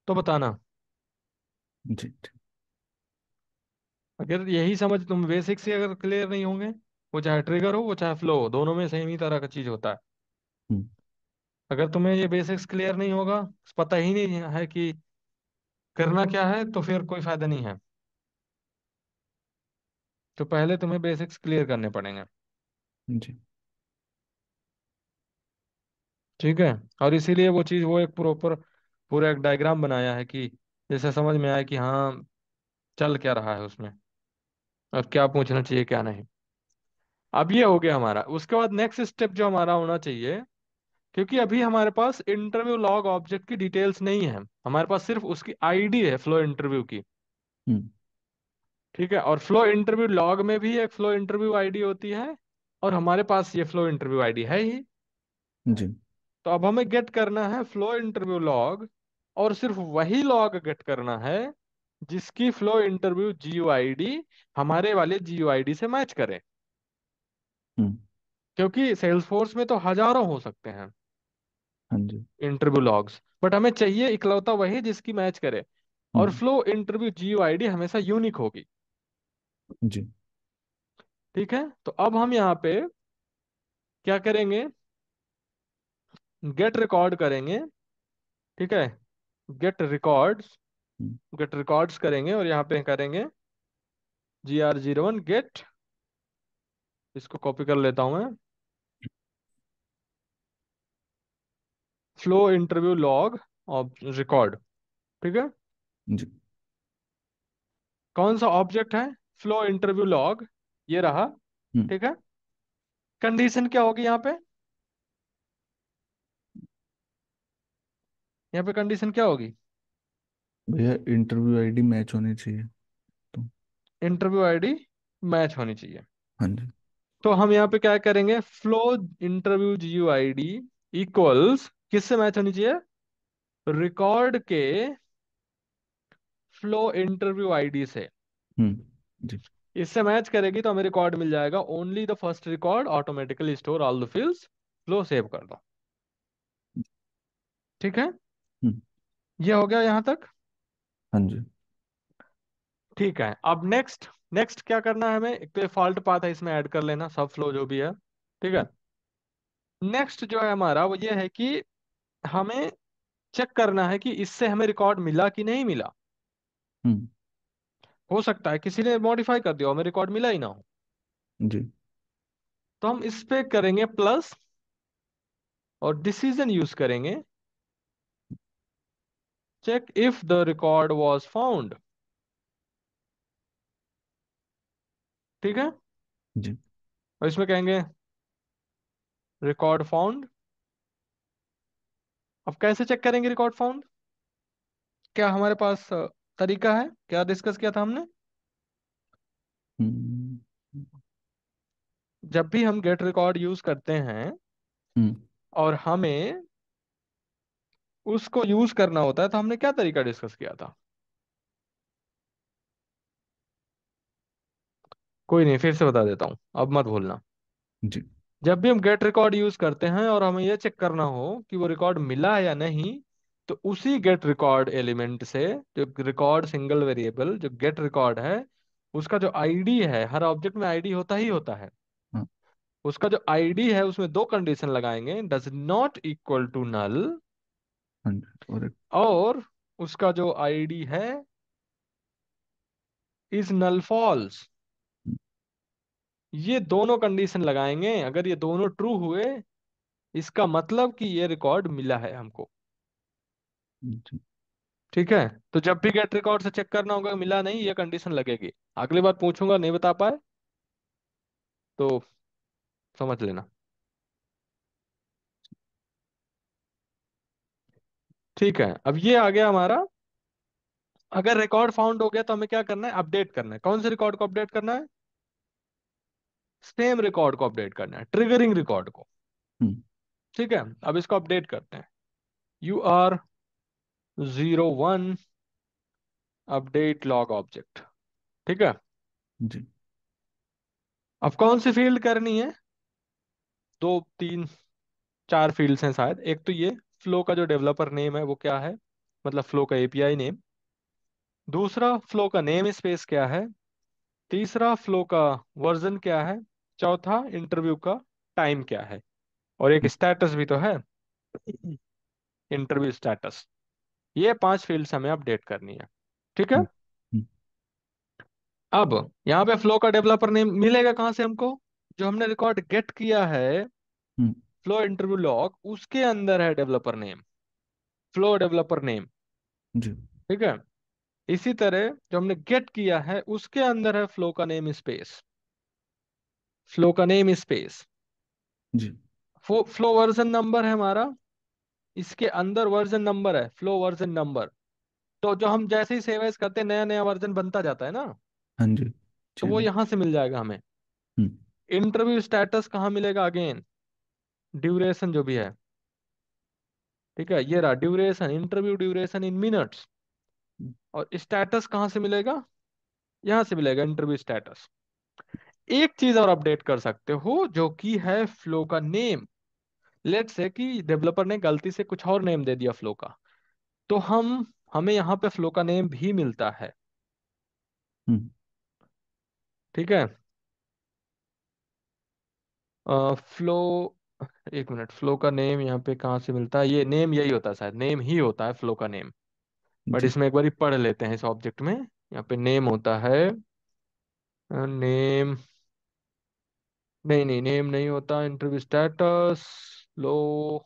तो बताना जी अगर यही समझ तुम बेसिक से अगर क्लियर नहीं होंगे वो चाहे ट्रिगर हो वो चाहे फ्लो हो दोनों में सेम ही तरह का चीज होता है हम्म। अगर तुम्हें ये बेसिक्स क्लियर नहीं होगा पता ही नहीं है कि करना क्या है तो फिर कोई फायदा नहीं है तो पहले तुम्हें बेसिक्स क्लियर करने पड़ेंगे जी ठीक है और इसीलिए वो चीज़ वो एक प्रॉपर पूरा एक डायग्राम बनाया है कि जैसे समझ में आए कि हाँ चल क्या रहा है उसमें अब क्या पूछना चाहिए क्या नहीं अब ये हो गया हमारा उसके बाद नेक्स्ट स्टेप जो हमारा होना चाहिए क्योंकि अभी हमारे पास इंटरव्यू लॉग ऑब्जेक्ट की डिटेल्स नहीं है हमारे पास सिर्फ उसकी आईडी है फ्लो इंटरव्यू की हम्म। ठीक है और फ्लो इंटरव्यू लॉग में भी एक फ्लो इंटरव्यू आईडी होती है और हमारे पास ये फ्लो इंटरव्यू आईडी है ही जी तो अब हमें गेट करना है फ्लो इंटरव्यू लॉग और सिर्फ वही लॉग गेट करना है जिसकी फ्लो इंटरव्यू जीयूआईडी हमारे वाले जीयूआईडी से मैच करे हम्म। क्योंकि सेल्स फोर्स में तो हजारों हो सकते हैं हाँ इंटरव्यू लॉग्स बट हमें चाहिए इकलौता वही जिसकी मैच करे और हम्म। फ्लो इंटरव्यू जीओ हमेशा यूनिक होगी जी ठीक है तो अब हम यहाँ पे क्या करेंगे गेट रिकॉर्ड करेंगे ठीक है गेट रिकॉर्ड्स गेट हम्म। रिकॉर्ड्स करेंगे और यहाँ पे करेंगे G R zero one get इसको कॉपी कर लेता हूँ मैं flow interview log of record ठीक है जी कौन सा ऑब्जेक्ट है फ्लो इंटरव्यू लॉग ये रहा हम्म। ठीक है कंडीशन क्या होगी यहाँ पे यहाँ पे कंडीशन क्या होगी भैया इंटरव्यू आईडी मैच होनी चाहिए तो इंटरव्यू आईडी मैच होनी चाहिए हाँ जी तो हम यहाँ पे क्या करेंगे flow interview I D equals किससे मैच होनी चाहिए रिकॉर्ड के फ्लो इंटरव्यू आईडी से हम्म, जी इससे मैच करेगी तो हमें रिकॉर्ड मिल जाएगा only the first record automatically store all the fields flow save कर दो ठीक है हम्म। ये हो गया यहां तक हाँ जी ठीक है अब नेक्स्ट नेक्स्ट क्या करना है हमें एक तो ये फॉल्ट पाथ है इसमें ऐड कर लेना सब फ्लो जो भी है ठीक है नेक्स्ट जो है हमारा वो ये है कि हमें चेक करना है कि इससे हमें रिकॉर्ड मिला कि नहीं मिला हम्म। हो सकता है किसी ने मॉडिफाई कर दिया हमें रिकॉर्ड मिला ही ना हो जी तो हम इस पे करेंगे प्लस और डिसीजन यूज करेंगे check if the record was found ठीक है जी और इसमें कहेंगे रिकॉर्ड फाउंड अब कैसे चेक करेंगे रिकॉर्ड फाउंड क्या हमारे पास तरीका है क्या डिस्कस किया था हमने हम्म। जब भी हम गेट रिकॉर्ड यूज करते हैं हम्म। और हमें उसको यूज करना होता है तो हमने क्या तरीका डिस्कस किया था कोई नहीं फिर से बता देता हूँ अब मत भूलना जी जब भी हम गेट रिकॉर्ड यूज करते हैं और हमें यह चेक करना हो कि वो रिकॉर्ड मिला है या नहीं तो उसी गेट रिकॉर्ड एलिमेंट से जो रिकॉर्ड सिंगल वेरिएबल जो गेट रिकॉर्ड है उसका जो आईडी है हर ऑब्जेक्ट में आईडी होता ही होता है हाँ। उसका जो आईडी है उसमें दो कंडीशन लगाएंगे does not equal to null और एक और उसका जो आईडी है इज नल फॉल्स ये दोनों कंडीशन लगाएंगे अगर ये दोनों ट्रू हुए इसका मतलब कि ये रिकॉर्ड मिला है हमको ठीक है तो जब भी गेट रिकॉर्ड से चेक करना होगा मिला नहीं ये कंडीशन लगेगी अगली बार पूछूंगा नहीं बता पाए तो समझ लेना ठीक है अब ये आ गया हमारा अगर रिकॉर्ड फाउंड हो गया तो हमें क्या करना है अपडेट करना है कौन से रिकॉर्ड को अपडेट करना है सेम रिकॉर्ड को अपडेट करना है ट्रिगरिंग रिकॉर्ड को हम्म। ठीक है अब इसको अपडेट करते हैं U R zero one update log object ठीक है जी अब कौन सी फील्ड करनी है दो तीन चार फील्ड्स हैं शायद एक तो ये फ्लो का जो डेवलपर नेम है वो क्या है मतलब फ्लो का एपीआई नेम दूसरा फ्लो का नेम स्पेस क्या है तीसरा फ्लो का वर्जन क्या है चौथा इंटरव्यू का टाइम क्या है और एक स्टेटस भी तो है इंटरव्यू स्टेटस ये पांच फील्ड्स हमें अपडेट करनी है ठीक है अब यहाँ पे फ्लो का डेवलपर नेम मिलेगा कहाँ से हमको जो हमने रिकॉर्ड गेट किया है हम्म। फ्लो इंटरव्यू लॉग उसके अंदर है developer name flow developer name ठीक है इसी तरह जो हमने गेट किया है उसके अंदर है फ्लो का नेम स्पेस फ्लो का name space flow version number है हमारा इसके अंदर वर्जन नंबर है फ्लो वर्जन नंबर तो जो हम जैसे ही सेवाइज करते हैं नया नया वर्जन बनता जाता है ना हाँ जी तो वो यहां से मिल जाएगा हमें इंटरव्यू हम्म। स्टेटस कहाँ मिलेगा अगेन ड्यूरेशन जो भी है ठीक है ये रहा duration interview duration in minutes और स्टेटस कहाँ से मिलेगा यहां से मिलेगा इंटरव्यू स्टेटस एक चीज और अपडेट कर सकते हो जो कि है फ्लो का नेम लेट से कि डेवलपर ने गलती से कुछ और नेम दे दिया फ्लो का तो हम हमें यहाँ पे फ्लो का नेम भी मिलता है हम्म। ठीक है आ, फ्लो एक मिनट फ्लो का नेम यहाँ पे कहाँ से मिलता है ये नेम यही होता है शायद नेम ही होता है फ्लो का नेम बट इसमें एक बार पढ़ लेते हैं इस ऑब्जेक्ट में यहाँ पे नेम होता है नेम नहीं नहीं नेम नहीं होता इंटरव्यू स्टेटस फ्लो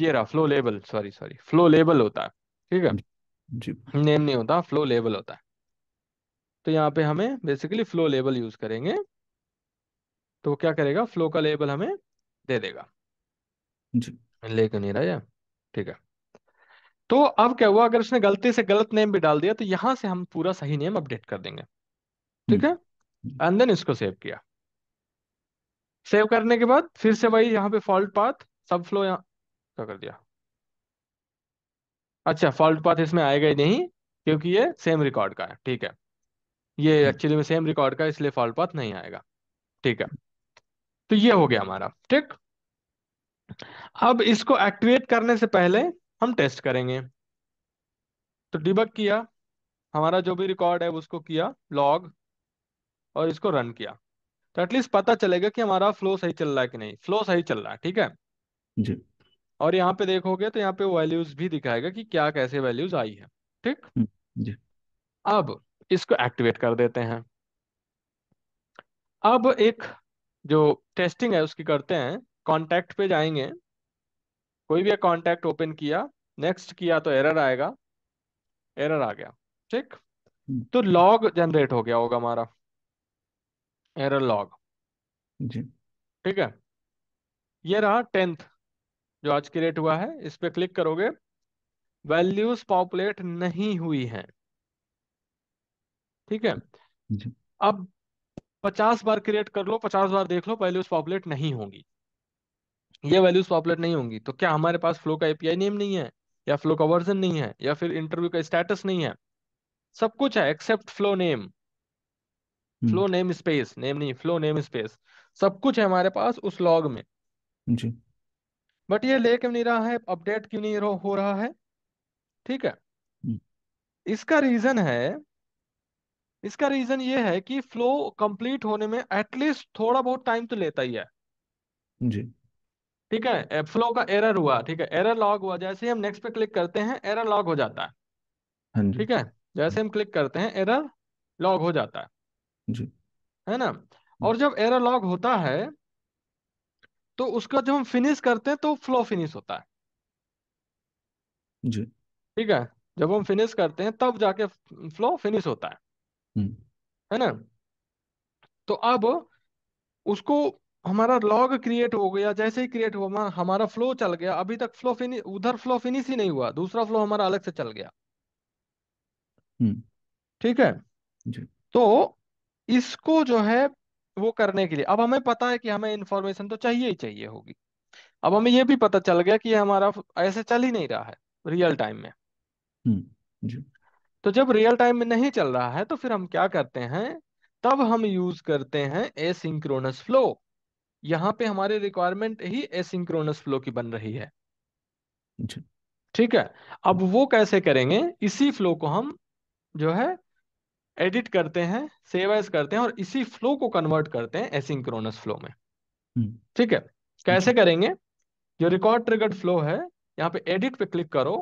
ये flow label sorry sorry flow label होता है ठीक है जी नेम नहीं होता फ्लो लेबल होता है तो यहाँ पे हमें बेसिकली फ्लो लेबल यूज करेंगे तो क्या करेगा फ्लो का लेबल हमें दे देगा जी लेकिन नहीं रहा ठीक है तो अब क्या हुआ अगर उसने गलती से गलत नेम भी डाल दिया तो यहां से हम पूरा सही नेम अपडेट कर देंगे ठीक है एंड देन इसको सेव किया सेव करने के बाद फिर से भाई यहाँ पे फॉल्ट पाथ सब फ्लो यहाँ क्या कर दिया अच्छा फॉल्ट पाथ इसमें आएगा ही नहीं क्योंकि ये सेम रिकॉर्ड का है ठीक है ये एक्चुअली में सेम रिकॉर्ड का इसलिए फॉल्ट पाथ नहीं आएगा ठीक है तो ये हो गया हमारा ठीक अब इसको एक्टिवेट करने से पहले हम टेस्ट करेंगे तो डिबक किया हमारा जो भी रिकॉर्ड है उसको किया लॉग और इसको रन किया तो एटलीस्ट पता चलेगा कि हमारा फ्लो सही चल रहा है कि नहीं फ्लो सही चल रहा है ठीक है जी और यहाँ पे देखोगे तो यहाँ पे वैल्यूज भी दिखाएगा कि क्या कैसे वैल्यूज आई है ठीक हम्म, जी अब इसको एक्टिवेट कर देते हैं अब एक जो टेस्टिंग है उसकी करते हैं कॉन्टैक्ट पे जाएंगे कोई भी कॉन्टैक्ट ओपन किया नेक्स्ट किया तो एरर आएगा एरर आ गया ठीक हम्म। तो लॉग जनरेट हो गया होगा हमारा एरर लॉग जी ठीक है ये रहा टेंथ जो आज क्रिएट हुआ है इस पर क्लिक करोगे वैल्यूज पॉपुलेट नहीं हुई है ठीक है अब पचास बार क्रिएट कर लो पचास बार देख लो वैल्यूज पॉपुलेट नहीं होंगी ये वैल्यूज पॉपुलेट नहीं होंगी तो क्या हमारे पास फ्लो का एपीआई नेम नहीं है या फ्लो का वर्जन नहीं है या फिर इंटरव्यू का स्टेटस नहीं है सब कुछ है except flow name flow name space name नहीं फ्लो नेम स्पेस सब कुछ है हमारे पास उस लॉग में जी बट ये ले क्यों नहीं रहा है अपडेट क्यों नहीं हो रहा है ठीक है हम्म। इसका रीजन है इसका रीजन ये है कि फ्लो कंप्लीट होने में एटलीस्ट थोड़ा बहुत टाइम तो लेता ही है जी ठीक है फ्लो का एरर हुआ ठीक है एरर लॉग हुआ जैसे ही हम नेक्स्ट पे क्लिक करते हैं एरर लॉग हो जाता है हाँ ठीक है जैसे हम क्लिक करते हैं एरर लॉग हो जाता है जी है ना और जब एरर लॉग होता है तो उसका जब हम फिनिश करते हैं तो फ्लो फिनिश होता है जी ठीक है जब हम फिनिश करते हैं तब जाके फ्लो फिनिश होता है हम्म। है ना तो अब उसको हमारा लॉग क्रिएट हो गया जैसे ही क्रिएट हुआ हमारा फ्लो चल गया अभी तक फ्लो फिनिश उधर फ्लो फिनिश ही नहीं हुआ दूसरा फ्लो हमारा अलग से चल गया हम्म। ठीक है तो इसको जो है वो करने के लिए अब हमें पता है कि हमें इन्फॉर्मेशन तो चाहिए ही चाहिए होगी अब हमें ये भी पता चल गया कि हमारा ऐसे चल ही नहीं रहा है रियल टाइम में हम्म। तो जब रियल टाइम में नहीं चल रहा है तो फिर हम क्या करते हैं तब हम यूज करते हैं एसिंक्रोनस फ्लो यहाँ पे हमारे रिक्वायरमेंट ही एसिंक्रोनस फ्लो की बन रही है ठीक है अब वो कैसे करेंगे इसी फ्लो को हम जो है एडिट करते हैं सेव करते हैं और इसी फ्लो को कन्वर्ट करते हैं एसिंक्रोनस फ्लो में हम्म। ठीक है कैसे करेंगे जो रिकॉर्ड ट्रिगर्ड फ्लो है यहाँ पे एडिट पे क्लिक करो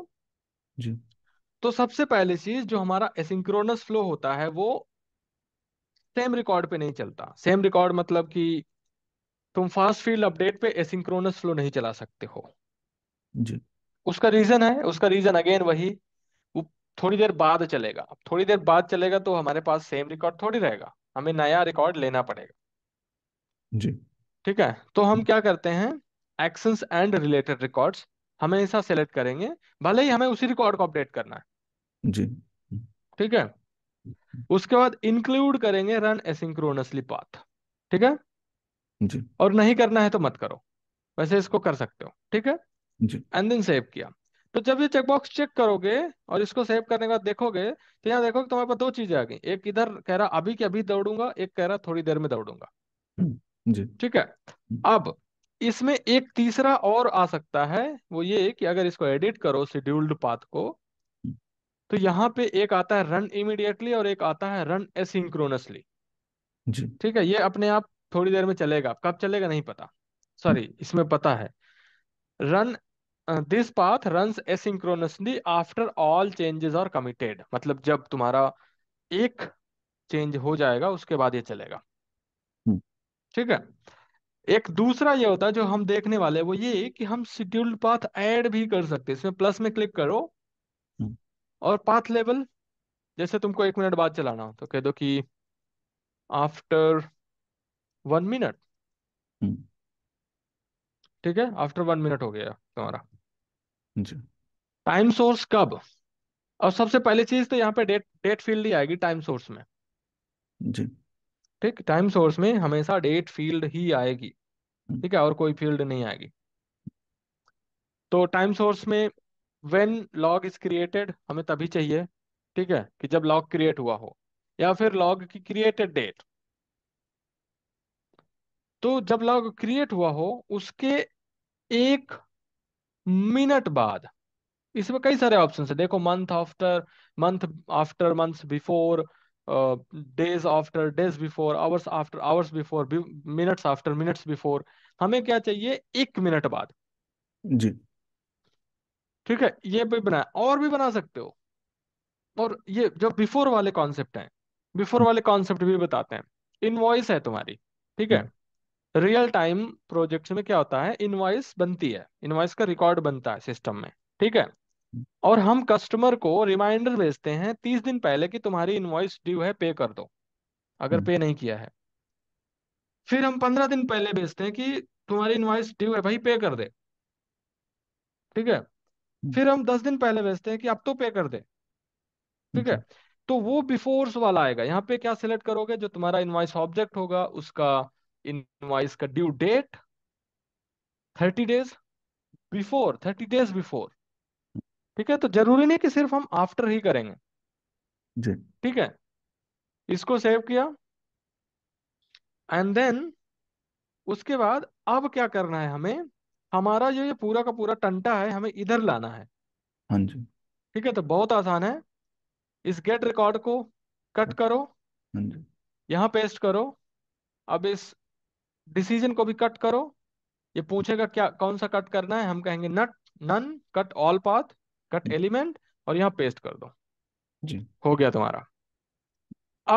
जी तो सबसे पहले चीज जो हमारा एसिंक्रोनस फ्लो होता है वो सेम रिकॉर्ड पे नहीं चलता सेम रिकॉर्ड मतलब कि तुम फास्ट फील्ड अपडेट पे एसिंक्रोनस फ्लो नहीं चला सकते हो जी उसका रीजन है उसका रीजन अगेन वही वो थोड़ी देर बाद चलेगा थोड़ी देर बाद चलेगा तो हमारे पास सेम रिकॉर्ड थोड़ी रहेगा हमें नया रिकॉर्ड लेना पड़ेगा जी ठीक है तो हम क्या करते हैं एक्शंस एंड रिलेटेड रिकॉर्ड्स हमेशा सेलेक्ट करेंगे भले ही हमें उसी रिकॉर्ड को अपडेट करना है जी ठीक है उसके बाद इंक्लूड करेंगे रन एसिंक्रोनसली पाथ ठीक है जी और नहीं करना है तो मत करो वैसे इसको कर सकते हो ठीक है जी एंड देन सेव किया तो जब ये चेकबॉक्स चेक करोगे और इसको सेव करने के बाद देखोगे तो यहाँ देखो तुम्हारे पास दो चीजें आ गई एक इधर कह रहा अभी के अभी दौड़ूंगा एक कह रहा थोड़ी देर में दौड़ूंगा जी ठीक है अब इसमें एक तीसरा और आ सकता है वो ये कि अगर इसको एडिट करो शेड्यूल्ड पाथ को तो यहाँ पे एक आता है रन इमीडिएटली और एक आता है रन एसिंक्रोनसली ठीक है ये अपने आप थोड़ी देर में चलेगा कब चलेगा नहीं पता सॉरी इसमें पता है run this path run asynchronously after all changes are committed मतलब जब तुम्हारा एक चेंज हो जाएगा उसके बाद ये चलेगा हम्म। ठीक है एक दूसरा ये होता है जो हम देखने वाले वो ये कि हम शेड्यूल्ड पाथ ऐड भी कर सकते हैं इसमें प्लस में क्लिक करो हम्म। और पाथ लेवल जैसे तुमको एक मिनट बाद चलाना हो तो कह दो कि आफ्टर वन मिनट ठीक है आफ्टर वन मिनट हो गया तुम्हारा टाइम सोर्स कब और सबसे पहले चीज तो यहाँ पे डेट डेट फील्ड ही आएगी टाइम सोर्स में जी ठीक टाइम सोर्स में हमेशा डेट फील्ड ही आएगी ठीक है और कोई फील्ड नहीं आएगी तो टाइम सोर्स में वेन लॉग इज क्रिएटेड हमें तभी चाहिए ठीक है कि जब लॉग क्रिएट हुआ हो या फिर लॉग की क्रिएटेड डेट तो जब लॉग क्रिएट हुआ हो उसके एक मिनट बाद इसमें कई सारे ऑप्शन है देखो month after month after month before days after days before hours after hours before minutes after minutes before हमें क्या चाहिए एक मिनट बाद जी ठीक है ये भी बना और भी बना सकते हो और ये जो बिफोर वाले कॉन्सेप्ट हैं बिफोर वाले कॉन्सेप्ट भी बताते हैं इनवॉइस है तुम्हारी ठीक है रियल टाइम प्रोजेक्ट्स में क्या होता है इनवॉइस बनती है इनवॉइस का रिकॉर्ड बनता है सिस्टम में ठीक है और हम कस्टमर को रिमाइंडर भेजते हैं तीस दिन पहले कि तुम्हारी इनवॉइस ड्यू है पे कर दो अगर पे हम्म। नहीं किया है फिर हम पंद्रह दिन पहले भेजते हैं कि तुम्हारी इनवॉइस ड्यू है भाई पे कर दे ठीक है हम्म। फिर हम दस दिन पहले भेजते हैं कि अब तो पे कर दे ठीक है हम्म। तो वो बिफोर्स वाला आएगा यहाँ पे क्या सिलेक्ट करोगे जो तुम्हारा इन्वाइस ऑब्जेक्ट होगा उसका इनवाइस का due date thirty days before thirty days before ठीक है तो जरूरी नहीं कि सिर्फ हम आफ्टर ही करेंगे जी ठीक है इसको सेव किया एंड देन उसके बाद अब क्या करना है हमें हमारा जो ये पूरा का पूरा टंटा है हमें इधर लाना है हाँ जी ठीक है तो बहुत आसान है इस गेट रिकॉर्ड को कट हाँ। करो हाँ जी यहाँ पेस्ट करो अब इस डिसीजन को भी कट करो ये पूछेगा क्या कौन सा कट करना है हम कहेंगे नट नन cut all path cut element और यहाँ पेस्ट कर दो जी हो गया तुम्हारा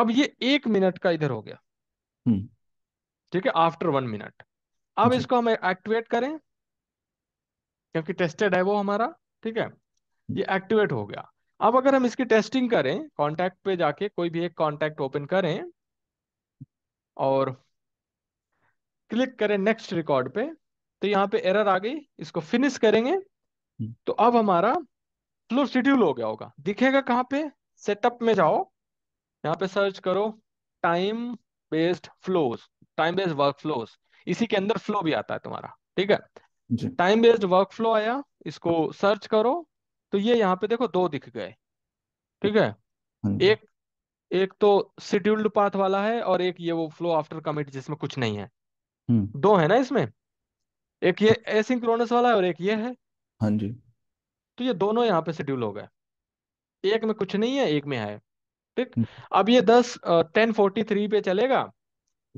अब ये एक मिनट का इधर हो गया हम्म। ठीक है आफ्टर वन मिनट अब इसको हम एक्टिवेट करें क्योंकि टेस्टेड है वो हमारा ठीक है हम्म। ये एक्टिवेट हो गया अब अगर हम इसकी टेस्टिंग करें कॉन्टैक्ट पे जाके कोई भी एक कॉन्टैक्ट ओपन करें और क्लिक करें नेक्स्ट रिकॉर्ड पे तो यहाँ पे एरर आ गई इसको फिनिश करेंगे हम्म। तो अब हमारा फ्लो शेड्यूल हो गया होगा दिखेगा कहाँ पे सेटअप में जाओ यहाँ पे सर्च करो time based flows time based workflows इसी के अंदर फ्लो भी आता है तुम्हारा ठीक है टाइम बेस्ड वर्क फ्लो आया इसको सर्च करो तो ये यहाँ पे देखो दो दिख गए ठीक है हाँ एक एक तो शेड्यूल्ड पाथ वाला है और एक ये वो फ्लो आफ्टर कमिट जिसमें कुछ नहीं है हम्म। दो है ना इसमें एक ये एसिंक्रोनस वाला है और एक ये है हाँ जी तो ये दोनों यहाँ पे शेड्यूल हो गए एक में कुछ नहीं है एक में है ठीक हम्म। अब ये दस टेन फोर्टी थ्री पे चलेगा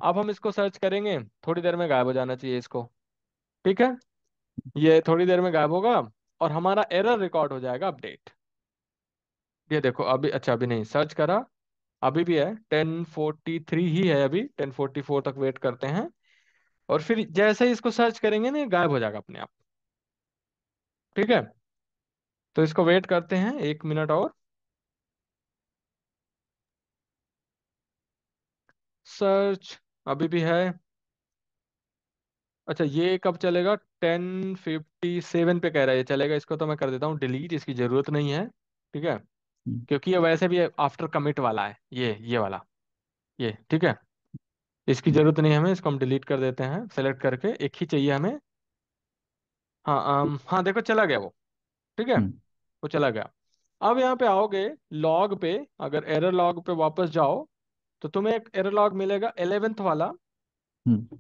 अब हम इसको सर्च करेंगे थोड़ी देर में गायब हो जाना चाहिए इसको ठीक है ये थोड़ी देर में गायब होगा और हमारा एरर रिकॉर्ड हो जाएगा अपडेट ये देखो अभी अच्छा अभी नहीं सर्च करा अभी भी है टेन फोर्टी थ्री ही है अभी टेन फोर्टी फोर तक वेट करते हैं और फिर जैसे ही इसको सर्च करेंगे ना गायब हो जाएगा अपने आप ठीक है तो इसको वेट करते हैं एक मिनट और सर्च अभी भी है अच्छा ये कब चलेगा टेन फिफ्टी सेवन पे कह रहा है ये चलेगा इसको तो मैं कर देता हूँ डिलीट इसकी ज़रूरत नहीं है ठीक है हम्म। क्योंकि ये वैसे भी आफ्टर कमिट वाला है ये ये वाला ये ठीक है इसकी हम्म। ज़रूरत नहीं हमें इसको हम डिलीट कर देते हैं सेलेक्ट करके एक ही चाहिए हमें हाँ आ, um, हाँ देखो चला गया वो ठीक है हम्म। वो तो चला गया अब यहाँ पे आओगे लॉग पे अगर एरर लॉग पे वापस जाओ तो तुम्हें एक एरर लॉग मिलेगा एलेवेंथ वाला हम्म।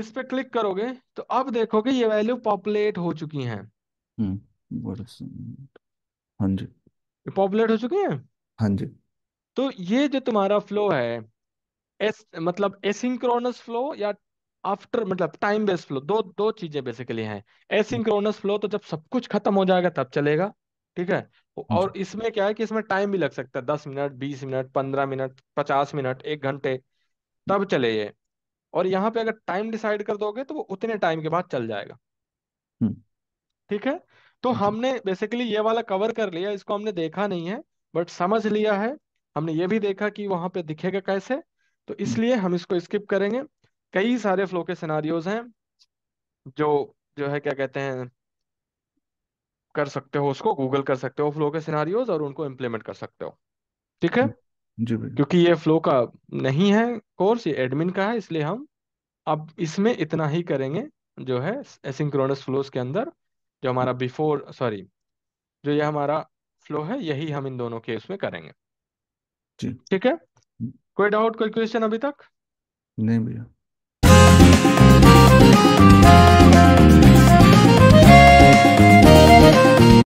इस पे क्लिक करोगे तो अब देखोगे ये वैल्यू पॉपुलेट हो चुकी है पॉपुलेट हम्म, हाँ हो चुकी है हाँ जी तो ये जो तुम्हारा फ्लो है एस मतलब एसिंक्रोनस फ्लो या आफ्टर मतलब टाइम बेस्ड फ्लो दो दो चीजें बेसिकली हैं एसिंक्रोनस हम्म। फ्लो तो जब सब कुछ खत्म हो जाएगा तब चलेगा ठीक है हाँ और इसमें क्या है कि इसमें टाइम भी लग सकता है दस मिनट बीस मिनट पंद्रह मिनट पचास मिनट एक घंटे तब चले ये और यहाँ पे अगर टाइम डिसाइड कर दोगे तो वो उतने टाइम के बाद चल जाएगा ठीक है तो हाँ हमने बेसिकली ये वाला कवर कर लिया इसको हमने देखा नहीं है बट समझ लिया है हमने ये भी देखा कि वहां पे दिखेगा कैसे तो इसलिए हम इसको स्किप करेंगे कई सारे फ्लो के सिनारियोज हैं जो जो है क्या कहते हैं कर सकते हो उसको गूगल कर सकते हो फ्लो के सिनारियोज और उनको इम्प्लीमेंट कर सकते हो ठीक है जी भाई क्योंकि ये फ्लो का नहीं है कोर्स ये एडमिन का है इसलिए हम अब इसमें इतना ही करेंगे जो है एसिंक्रोनस फ्लोस के अंदर जो हमारा बिफोर सॉरी जो ये हमारा फ्लो है यही हम इन दोनों केस में करेंगे जी ठीक है हम्म। कोई डाउट कोई क्वेश्चन अभी तक नहीं भैया Thank you.